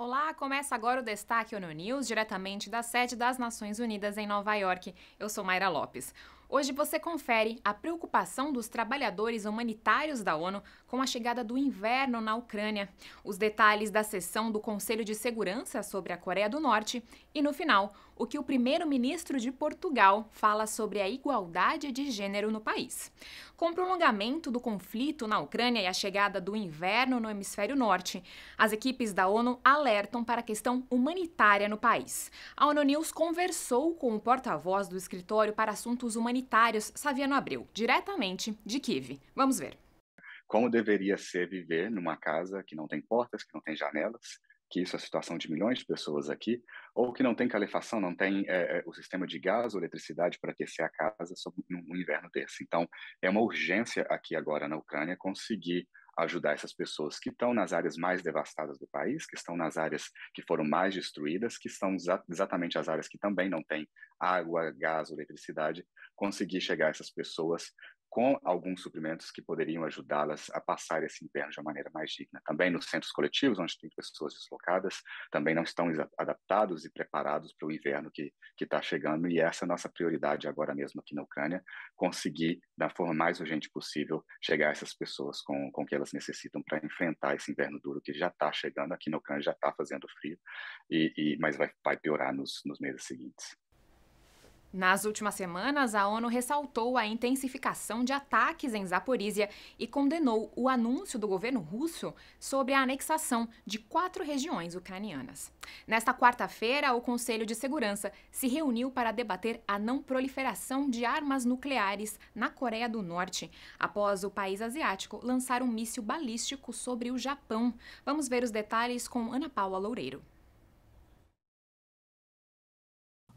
Olá, começa agora o Destaque ONU News, diretamente da sede das Nações Unidas em Nova York. Eu sou Mayra Lopes. Hoje você confere a preocupação dos trabalhadores humanitários da ONU com a chegada do inverno na Ucrânia, os detalhes da sessão do Conselho de Segurança sobre a Coreia do Norte e, no final, o que o primeiro-ministro de Portugal fala sobre a igualdade de gênero no país. Com o prolongamento do conflito na Ucrânia e a chegada do inverno no hemisfério norte, as equipes da ONU alertam para a questão humanitária no país. A ONU News conversou com o porta-voz do Escritório para Assuntos Humanitários, Saviano Abreu, diretamente de Kiev. Vamos ver como deveria ser viver numa casa que não tem portas, que não tem janelas, que isso é a situação de milhões de pessoas aqui, ou que não tem calefação, não tem é, o sistema de gás ou eletricidade para aquecer a casa sob um inverno desse. Então, é uma urgência aqui agora na Ucrânia conseguir ajudar essas pessoas que estão nas áreas mais devastadas do país, que estão nas áreas que foram mais destruídas, que são exatamente as áreas que também não têm água, gás, eletricidade, conseguir chegar a essas pessoas com alguns suprimentos que poderiam ajudá-las a passar esse inverno de uma maneira mais digna. Também nos centros coletivos, onde tem pessoas deslocadas, também não estão adaptados e preparados para o inverno que está chegando, e essa é a nossa prioridade agora mesmo aqui na Ucrânia, conseguir, da forma mais urgente possível, chegar a essas pessoas com o que elas necessitam para enfrentar esse inverno duro que já está chegando, aqui na Ucrânia já está fazendo frio, e, e, mas vai, vai piorar nos, nos meses seguintes. Nas últimas semanas, a ONU ressaltou a intensificação de ataques em Zaporísia e condenou o anúncio do governo russo sobre a anexação de quatro regiões ucranianas. Nesta quarta-feira, o Conselho de Segurança se reuniu para debater a não proliferação de armas nucleares na Coreia do Norte, após o país asiático lançar um míssil balístico sobre o Japão. Vamos ver os detalhes com Ana Paula Loureiro.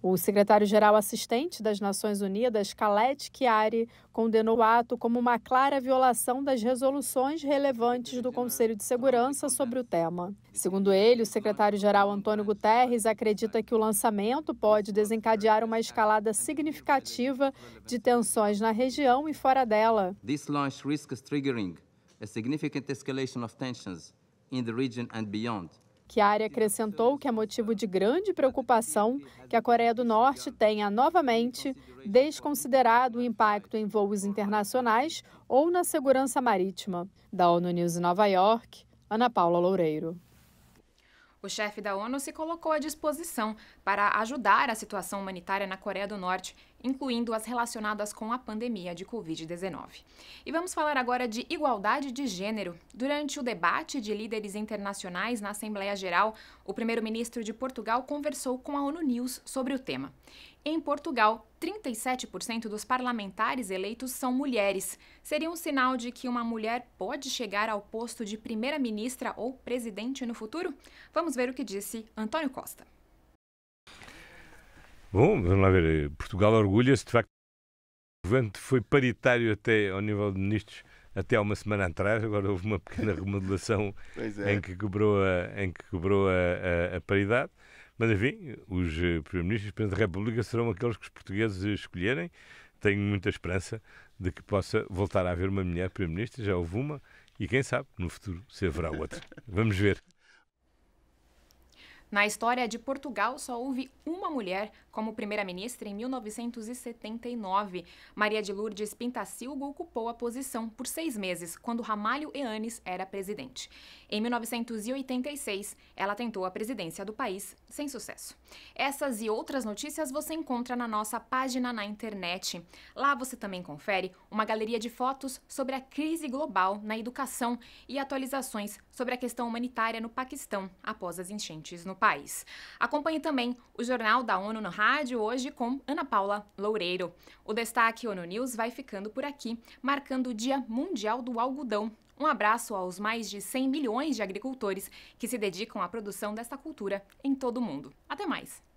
O secretário-geral assistente das Nações Unidas, Khaled Chiari, condenou o ato como uma clara violação das resoluções relevantes do Conselho de Segurança sobre o tema. Segundo ele, o secretário-geral Antônio Guterres acredita que o lançamento pode desencadear uma escalada significativa de tensões na região e fora dela. This launch risks triggering a significant escalation of tensions in the region and beyond. Chiari acrescentou que é motivo de grande preocupação que a Coreia do Norte tenha novamente desconsiderado o impacto em voos internacionais ou na segurança marítima. Da ONU News em Nova York, Ana Paula Loureiro. O chefe da ONU se colocou à disposição para ajudar a situação humanitária na Coreia do Norte, incluindo as relacionadas com a pandemia de Covid-19. E vamos falar agora de igualdade de gênero. Durante o debate de líderes internacionais na Assembleia Geral, o primeiro-ministro de Portugal conversou com a ONU News sobre o tema. Em Portugal, 37% dos parlamentares eleitos são mulheres. Seria um sinal de que uma mulher pode chegar ao posto de primeira-ministra ou presidente no futuro? Vamos ver o que disse Antônio Costa. Bom, vamos lá ver. Portugal orgulha-se de facto. O governo foi paritário até ao nível de ministros até há uma semana atrás, agora houve uma pequena remodelação é. em que cobrou a, em que cobrou a, a, a paridade. Mas, enfim, os eh, primeiros-ministros da República serão aqueles que os portugueses escolherem. Tenho muita esperança de que possa voltar a haver uma mulher primeira-ministra, já houve uma, e quem sabe, no futuro, se haverá outra. Vamos ver. Na história de Portugal, só houve uma mulher como primeira-ministra em 1979. Maria de Lourdes Pintacilgo ocupou a posição por seis meses, quando Ramalho Eanes era presidente. Em 1986, ela tentou a presidência do país, sem sucesso. Essas e outras notícias você encontra na nossa página na internet. Lá você também confere uma galeria de fotos sobre a crise global na educação e atualizações sobre a questão humanitária no Paquistão após as enchentes no país. Acompanhe também o Jornal da ONU no rádio hoje com Ana Paula Loureiro. O Destaque ONU News vai ficando por aqui, marcando o Dia Mundial do Algodão. Um abraço aos mais de 100 milhões de agricultores que se dedicam à produção desta cultura em todo o mundo. Até mais!